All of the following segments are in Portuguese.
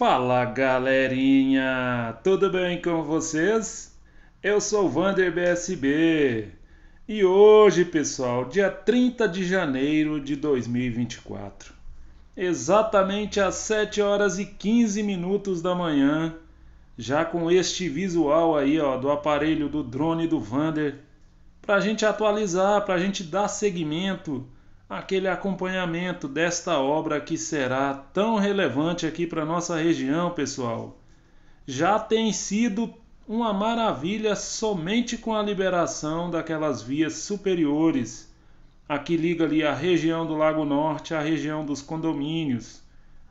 Fala galerinha, tudo bem com vocês? Eu sou o Vander BSB e hoje, pessoal, dia 30 de janeiro de 2024, exatamente às 7 horas e 15 minutos da manhã, já com este visual aí ó, do aparelho do drone do Vander, para a gente atualizar, para a gente dar seguimento aquele acompanhamento desta obra que será tão relevante aqui para nossa região, pessoal. Já tem sido uma maravilha somente com a liberação daquelas vias superiores. que liga ali a região do Lago Norte, a região dos condomínios,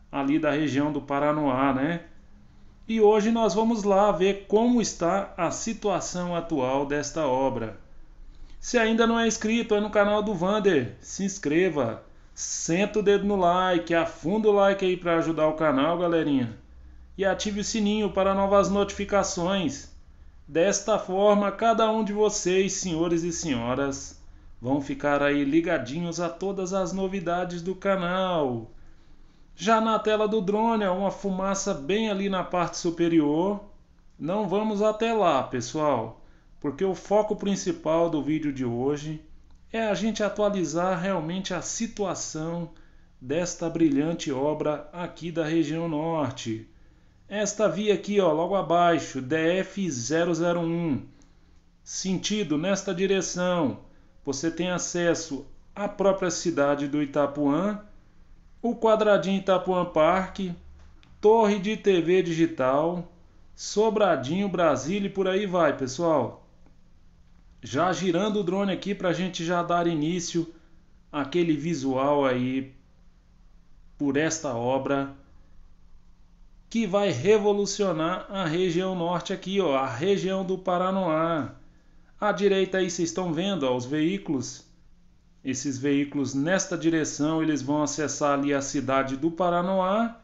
ali da região do Paranoá, né? E hoje nós vamos lá ver como está a situação atual desta obra. Se ainda não é inscrito, é no canal do Vander. Se inscreva. Senta o dedo no like, afunda o like aí para ajudar o canal, galerinha. E ative o sininho para novas notificações. Desta forma, cada um de vocês, senhores e senhoras, vão ficar aí ligadinhos a todas as novidades do canal. Já na tela do drone, há uma fumaça bem ali na parte superior. Não vamos até lá, pessoal porque o foco principal do vídeo de hoje é a gente atualizar realmente a situação desta brilhante obra aqui da região norte. Esta via aqui, ó, logo abaixo, DF001. Sentido nesta direção, você tem acesso à própria cidade do Itapuã, o quadradinho Itapuã Parque, torre de TV digital, Sobradinho, Brasília e por aí vai, pessoal já girando o drone aqui para a gente já dar início àquele visual aí por esta obra que vai revolucionar a região norte aqui, ó, a região do Paranoá. À direita aí vocês estão vendo ó, os veículos. Esses veículos nesta direção eles vão acessar ali a cidade do Paranoá.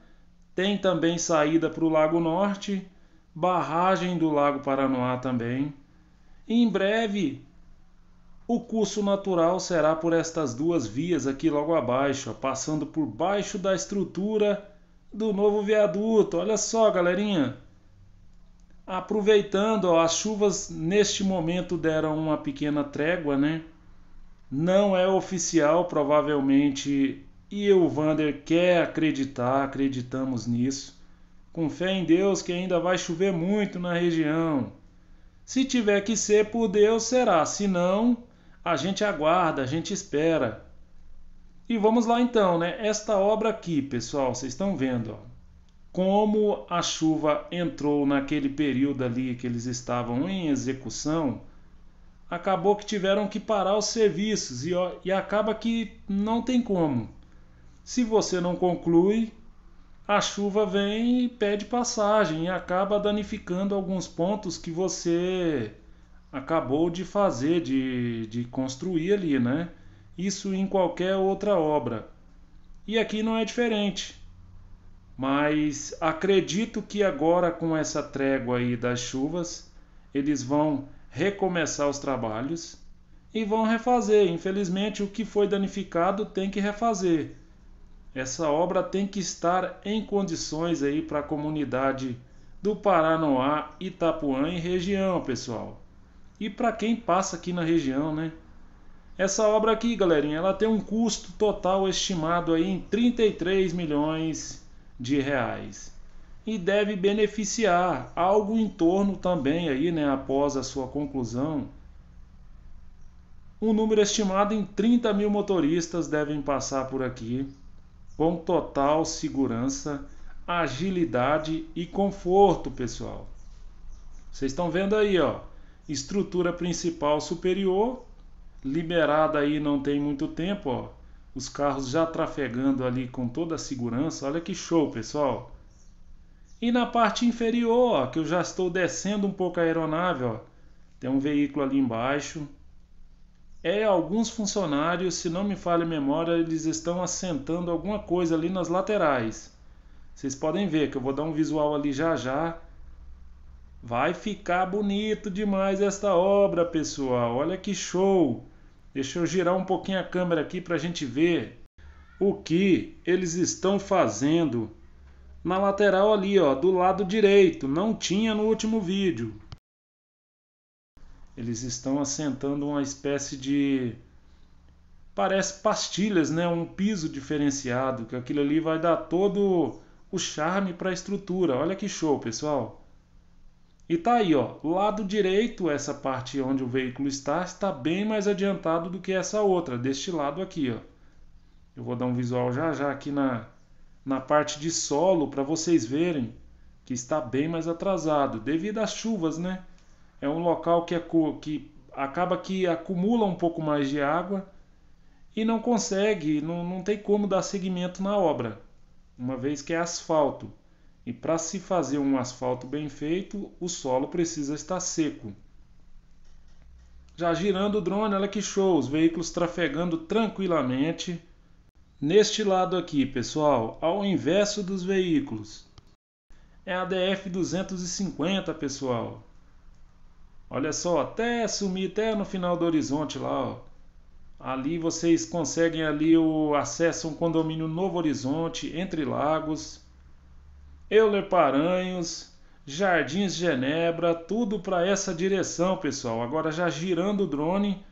Tem também saída para o Lago Norte, barragem do Lago Paranoá também em breve, o curso natural será por estas duas vias aqui logo abaixo, passando por baixo da estrutura do novo viaduto. Olha só, galerinha. Aproveitando, ó, as chuvas neste momento deram uma pequena trégua, né? Não é oficial, provavelmente, e o Vander quer acreditar, acreditamos nisso. Com fé em Deus que ainda vai chover muito na região. Se tiver que ser por Deus, será. Se não, a gente aguarda, a gente espera. E vamos lá então, né? Esta obra aqui, pessoal, vocês estão vendo, ó. Como a chuva entrou naquele período ali que eles estavam em execução, acabou que tiveram que parar os serviços e, ó, e acaba que não tem como. Se você não conclui, a chuva vem e pede passagem e acaba danificando alguns pontos que você acabou de fazer, de, de construir ali, né? Isso em qualquer outra obra. E aqui não é diferente. Mas acredito que agora com essa trégua aí das chuvas, eles vão recomeçar os trabalhos e vão refazer. Infelizmente, o que foi danificado tem que refazer. Essa obra tem que estar em condições aí para a comunidade do Paranoá, Itapuã e região, pessoal. E para quem passa aqui na região, né? Essa obra aqui, galerinha, ela tem um custo total estimado aí em 33 milhões de reais e deve beneficiar algo em torno também aí, né, após a sua conclusão. Um número estimado em 30 mil motoristas devem passar por aqui com total segurança, agilidade e conforto, pessoal. Vocês estão vendo aí, ó, estrutura principal superior, liberada aí não tem muito tempo, ó. Os carros já trafegando ali com toda a segurança. Olha que show, pessoal. E na parte inferior, ó, que eu já estou descendo um pouco a aeronave, ó. Tem um veículo ali embaixo é alguns funcionários, se não me falha a memória, eles estão assentando alguma coisa ali nas laterais. Vocês podem ver que eu vou dar um visual ali já já. Vai ficar bonito demais esta obra, pessoal. Olha que show! Deixa eu girar um pouquinho a câmera aqui para a gente ver o que eles estão fazendo. Na lateral ali, ó, do lado direito, não tinha no último vídeo. Eles estão assentando uma espécie de parece pastilhas, né? Um piso diferenciado, que aquilo ali vai dar todo o charme para a estrutura. Olha que show, pessoal. E tá aí, ó, lado direito, essa parte onde o veículo está, está bem mais adiantado do que essa outra, deste lado aqui, ó. Eu vou dar um visual já já aqui na, na parte de solo para vocês verem que está bem mais atrasado, devido às chuvas, né? é um local que, que acaba que acumula um pouco mais de água e não consegue, não, não tem como dar seguimento na obra, uma vez que é asfalto. E para se fazer um asfalto bem feito, o solo precisa estar seco. Já girando o drone, olha que show, os veículos trafegando tranquilamente. Neste lado aqui, pessoal, ao inverso dos veículos. É a DF 250, pessoal. Olha só, até sumir, até no final do horizonte lá, ó. Ali vocês conseguem ali o acesso a um condomínio Novo Horizonte, Entre Lagos, Euler Paranhos, Jardins Genebra, tudo para essa direção, pessoal. Agora já girando o drone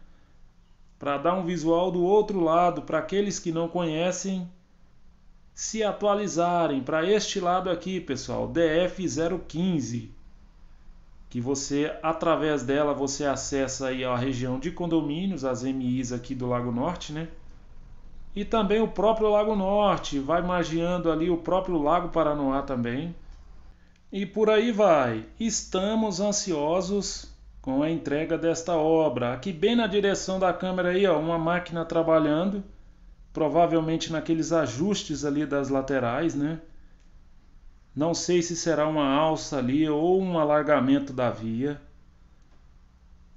para dar um visual do outro lado para aqueles que não conhecem se atualizarem para este lado aqui, pessoal, DF 015 que você através dela você acessa aí a região de condomínios, as MIs aqui do Lago Norte, né? E também o próprio Lago Norte, vai magiando ali o próprio Lago Paranoá também. E por aí vai. Estamos ansiosos com a entrega desta obra. Aqui bem na direção da câmera aí, ó, uma máquina trabalhando, provavelmente naqueles ajustes ali das laterais, né? Não sei se será uma alça ali ou um alargamento da via.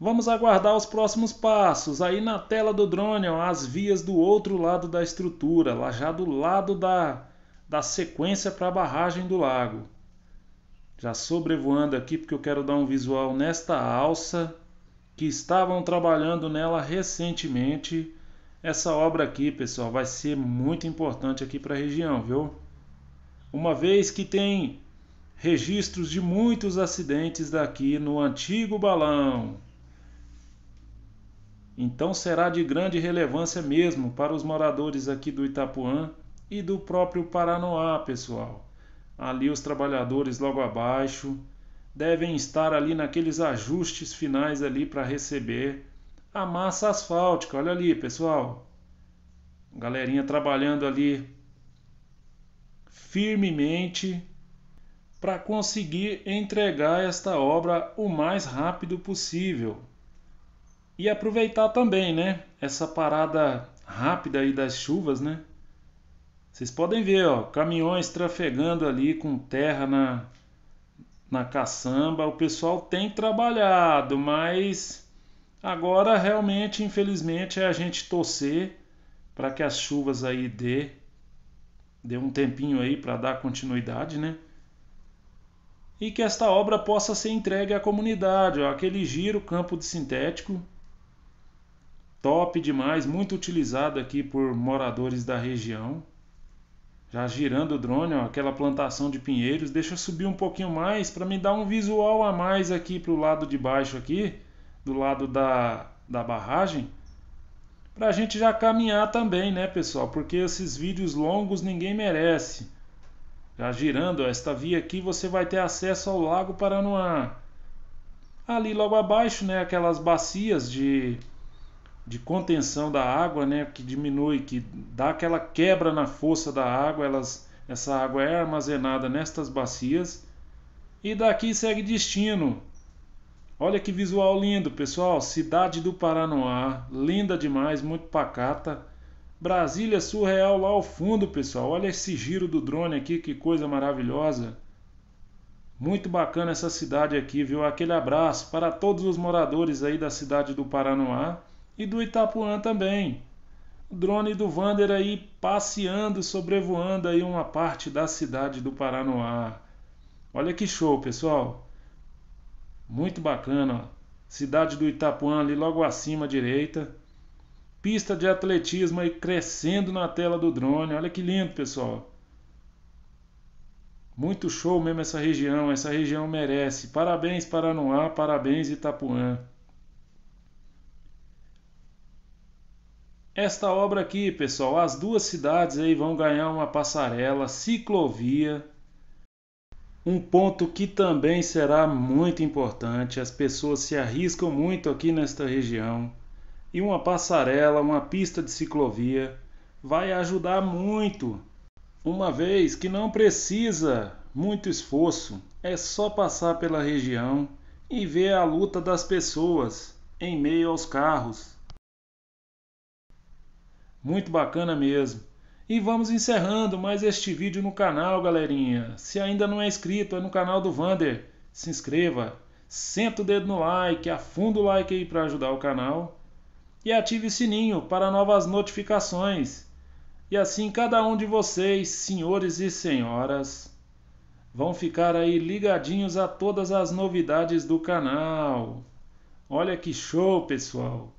Vamos aguardar os próximos passos. Aí na tela do drone, ó, as vias do outro lado da estrutura, lá já do lado da, da sequência para a barragem do lago. Já sobrevoando aqui porque eu quero dar um visual nesta alça que estavam trabalhando nela recentemente. Essa obra aqui, pessoal, vai ser muito importante aqui para a região, viu? uma vez que tem registros de muitos acidentes daqui no antigo balão. Então será de grande relevância mesmo para os moradores aqui do Itapuã e do próprio Paranoá, pessoal. Ali os trabalhadores logo abaixo devem estar ali naqueles ajustes finais ali para receber a massa asfáltica. Olha ali, pessoal. Galerinha trabalhando ali firmemente para conseguir entregar esta obra o mais rápido possível. E aproveitar também, né? Essa parada rápida aí das chuvas, né? Vocês podem ver, ó, caminhões trafegando ali com terra na, na caçamba. O pessoal tem trabalhado, mas agora realmente, infelizmente, é a gente torcer para que as chuvas aí dê dê um tempinho aí para dar continuidade, né? E que esta obra possa ser entregue à comunidade, ó, aquele giro campo de sintético top demais, muito utilizado aqui por moradores da região. Já girando o drone, ó, aquela plantação de pinheiros. Deixa eu subir um pouquinho mais para me dar um visual a mais aqui para o lado de baixo aqui, do lado da, da barragem para a gente já caminhar também, né, pessoal? Porque esses vídeos longos ninguém merece. Já girando esta via aqui, você vai ter acesso ao Lago Paranoá. Ali logo abaixo, né, aquelas bacias de, de contenção da água, né, que diminui, que dá aquela quebra na força da água, elas, essa água é armazenada nestas bacias. E daqui segue destino Olha que visual lindo, pessoal. Cidade do Paranoá, linda demais, muito pacata. Brasília surreal lá ao fundo, pessoal. Olha esse giro do drone aqui, que coisa maravilhosa. Muito bacana essa cidade aqui, viu? Aquele abraço para todos os moradores aí da cidade do Paranoá e do Itapuã também. O drone do Vander aí passeando, sobrevoando aí uma parte da cidade do Paranoá. Olha que show, pessoal. Muito bacana. Cidade do Itapuã ali logo acima à direita. Pista de atletismo aí crescendo na tela do drone. Olha que lindo, pessoal. Muito show mesmo essa região, essa região merece. Parabéns Paranoá, parabéns Itapuã. Esta obra aqui, pessoal, as duas cidades aí vão ganhar uma passarela, ciclovia, um ponto que também será muito importante, as pessoas se arriscam muito aqui nesta região, e uma passarela, uma pista de ciclovia, vai ajudar muito, uma vez que não precisa muito esforço, é só passar pela região e ver a luta das pessoas em meio aos carros. Muito bacana mesmo. E vamos encerrando mais este vídeo no canal, galerinha. Se ainda não é inscrito, é no canal do Vander. Se inscreva, senta o dedo no like, afunda o like aí para ajudar o canal e ative o sininho para novas notificações. E assim cada um de vocês, senhores e senhoras, vão ficar aí ligadinhos a todas as novidades do canal. Olha que show, pessoal!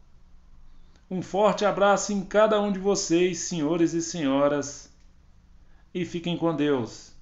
Um forte abraço em cada um de vocês, senhores e senhoras, e fiquem com Deus.